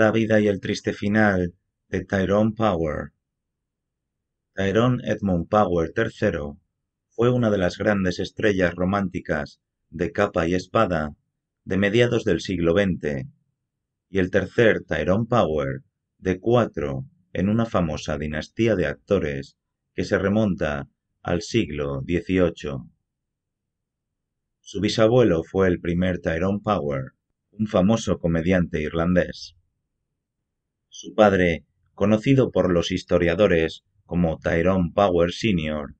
La vida y el triste final de Tyrone Power. Tyrone Edmund Power III fue una de las grandes estrellas románticas de capa y espada de mediados del siglo XX y el tercer Tyrone Power de cuatro en una famosa dinastía de actores que se remonta al siglo XVIII. Su bisabuelo fue el primer Tyrone Power, un famoso comediante irlandés. Su padre, conocido por los historiadores como Tyrone Power Sr.,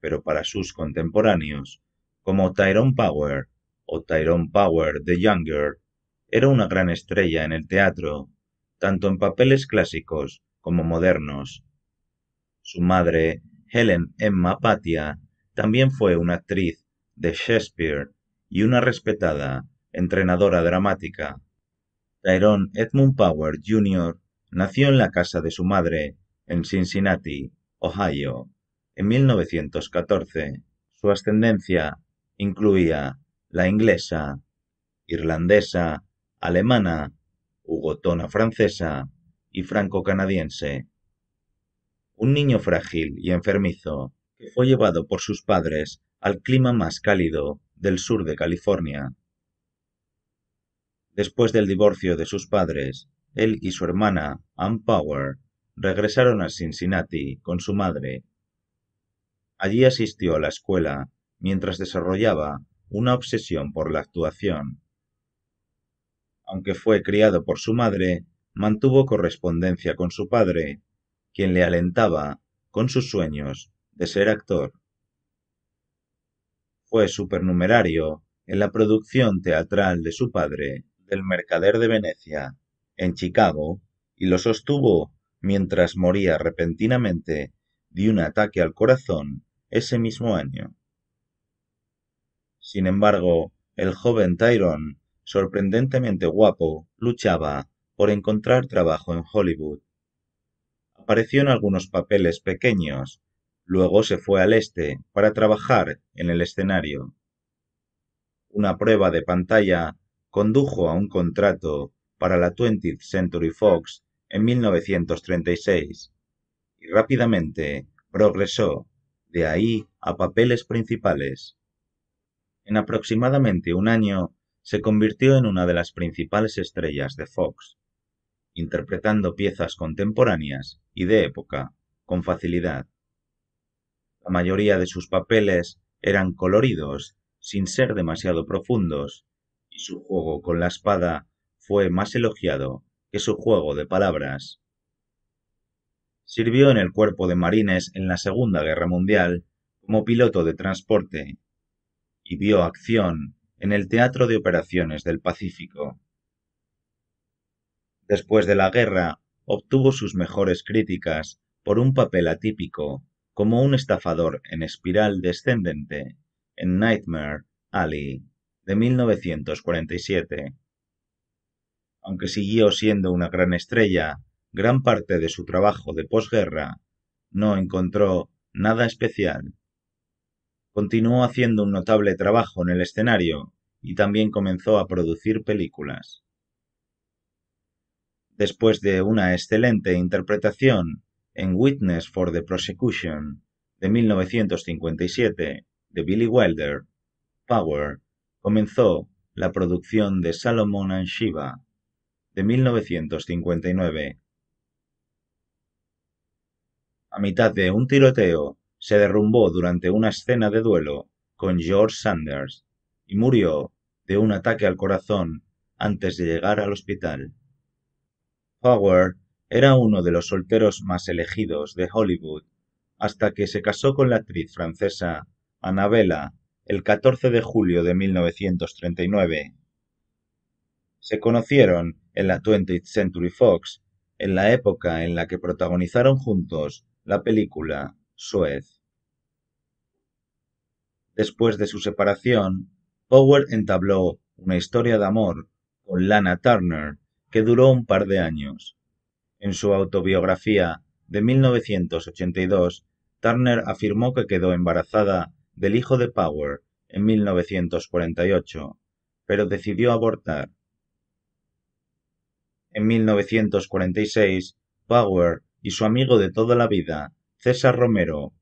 pero para sus contemporáneos como Tyrone Power o Tyrone Power the Younger, era una gran estrella en el teatro, tanto en papeles clásicos como modernos. Su madre, Helen Emma Patia, también fue una actriz de Shakespeare y una respetada entrenadora dramática. Tyrone Edmund Power Jr. Nació en la casa de su madre, en Cincinnati, Ohio, en 1914. Su ascendencia incluía la inglesa, irlandesa, alemana, hugotona francesa y franco-canadiense. Un niño frágil y enfermizo que fue llevado por sus padres al clima más cálido del sur de California. Después del divorcio de sus padres, él y su hermana, Ann Power, regresaron a Cincinnati con su madre. Allí asistió a la escuela mientras desarrollaba una obsesión por la actuación. Aunque fue criado por su madre, mantuvo correspondencia con su padre, quien le alentaba con sus sueños de ser actor. Fue supernumerario en la producción teatral de su padre, del Mercader de Venecia, en Chicago y lo sostuvo mientras moría repentinamente de un ataque al corazón ese mismo año. Sin embargo, el joven Tyrone, sorprendentemente guapo, luchaba por encontrar trabajo en Hollywood. Apareció en algunos papeles pequeños, luego se fue al este para trabajar en el escenario. Una prueba de pantalla condujo a un contrato para la 20th Century Fox en 1936 y rápidamente progresó de ahí a papeles principales. En aproximadamente un año se convirtió en una de las principales estrellas de Fox, interpretando piezas contemporáneas y de época con facilidad. La mayoría de sus papeles eran coloridos, sin ser demasiado profundos, y su juego con la espada fue más elogiado que su juego de palabras. Sirvió en el cuerpo de marines en la Segunda Guerra Mundial como piloto de transporte y vio acción en el Teatro de Operaciones del Pacífico. Después de la guerra, obtuvo sus mejores críticas por un papel atípico como un estafador en espiral descendente en Nightmare Alley de 1947 aunque siguió siendo una gran estrella, gran parte de su trabajo de posguerra, no encontró nada especial. Continuó haciendo un notable trabajo en el escenario y también comenzó a producir películas. Después de una excelente interpretación en Witness for the Prosecution de 1957 de Billy Wilder, Power comenzó la producción de Salomon and Shiva de 1959. A mitad de un tiroteo, se derrumbó durante una escena de duelo con George Sanders y murió de un ataque al corazón antes de llegar al hospital. Power era uno de los solteros más elegidos de Hollywood hasta que se casó con la actriz francesa Annabella el 14 de julio de 1939. Se conocieron en la 20th Century Fox, en la época en la que protagonizaron juntos la película Suez. Después de su separación, Power entabló una historia de amor con Lana Turner que duró un par de años. En su autobiografía de 1982, Turner afirmó que quedó embarazada del hijo de Power en 1948, pero decidió abortar. En 1946, Power y su amigo de toda la vida, César Romero,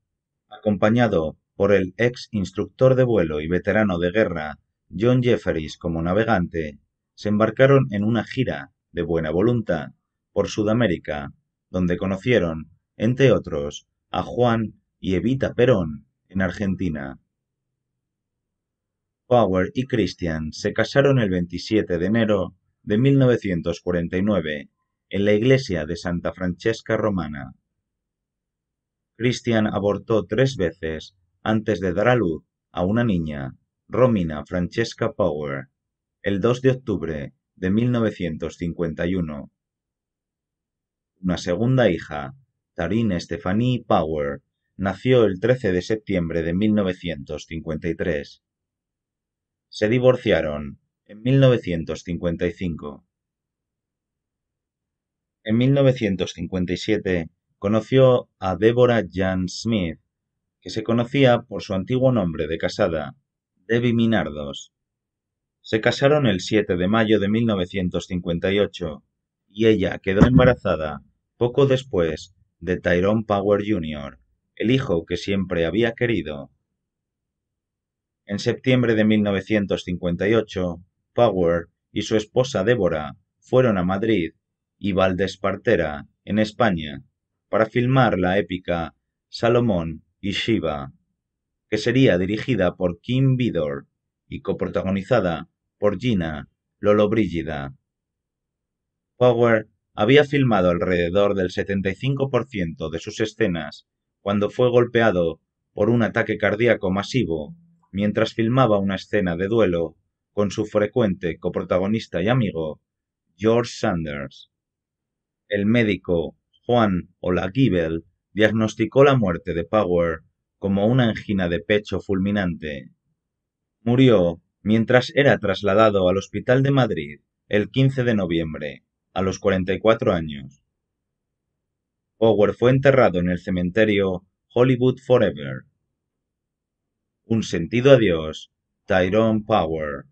acompañado por el ex instructor de vuelo y veterano de guerra, John Jefferies como navegante, se embarcaron en una gira de buena voluntad por Sudamérica, donde conocieron, entre otros, a Juan y Evita Perón en Argentina. Power y Christian se casaron el 27 de enero de 1949 en la iglesia de Santa Francesca Romana. Christian abortó tres veces antes de dar a luz a una niña, Romina Francesca Power, el 2 de octubre de 1951. Una segunda hija, Tarine Stephanie Power, nació el 13 de septiembre de 1953. Se divorciaron en 1955. En 1957 conoció a Deborah Jan Smith, que se conocía por su antiguo nombre de casada, Debbie Minardos. Se casaron el 7 de mayo de 1958 y ella quedó embarazada poco después de Tyrone Power Jr., el hijo que siempre había querido. En septiembre de 1958 Power y su esposa Débora fueron a Madrid y Valdespartera, en España, para filmar la épica Salomón y Shiva, que sería dirigida por Kim Vidor y coprotagonizada por Gina Lollobrigida. Power había filmado alrededor del 75% de sus escenas cuando fue golpeado por un ataque cardíaco masivo mientras filmaba una escena de duelo con su frecuente coprotagonista y amigo George Sanders. El médico Juan Olaguibel diagnosticó la muerte de Power como una angina de pecho fulminante. Murió mientras era trasladado al Hospital de Madrid el 15 de noviembre, a los 44 años. Power fue enterrado en el cementerio Hollywood Forever. Un sentido adiós, Tyrone Power.